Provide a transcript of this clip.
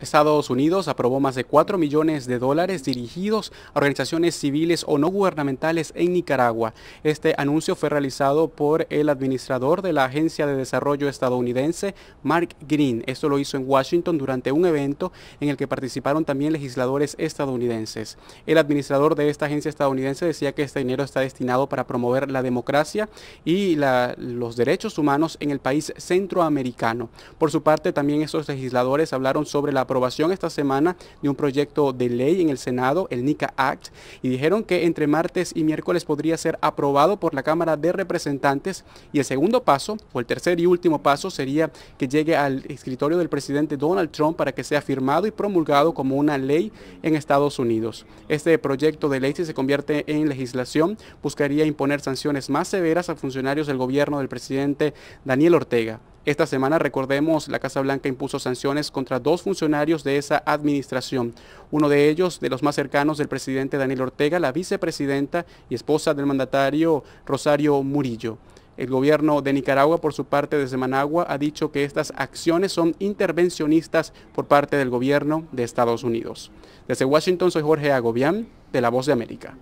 Estados Unidos aprobó más de 4 millones de dólares dirigidos a organizaciones civiles o no gubernamentales en Nicaragua. Este anuncio fue realizado por el administrador de la Agencia de Desarrollo Estadounidense, Mark Green. Esto lo hizo en Washington durante un evento en el que participaron también legisladores estadounidenses. El administrador de esta agencia estadounidense decía que este dinero está destinado para promover la democracia y la, los derechos humanos en el país centroamericano. Por su parte, también estos legisladores hablaron sobre la aprobación esta semana de un proyecto de ley en el Senado, el NICA Act, y dijeron que entre martes y miércoles podría ser aprobado por la Cámara de Representantes y el segundo paso, o el tercer y último paso, sería que llegue al escritorio del presidente Donald Trump para que sea firmado y promulgado como una ley en Estados Unidos. Este proyecto de ley, si se convierte en legislación, buscaría imponer sanciones más severas a funcionarios del gobierno del presidente Daniel Ortega. Esta semana, recordemos, la Casa Blanca impuso sanciones contra dos funcionarios de esa administración. Uno de ellos, de los más cercanos del presidente Daniel Ortega, la vicepresidenta y esposa del mandatario Rosario Murillo. El gobierno de Nicaragua, por su parte, desde Managua, ha dicho que estas acciones son intervencionistas por parte del gobierno de Estados Unidos. Desde Washington, soy Jorge Agobián, de La Voz de América.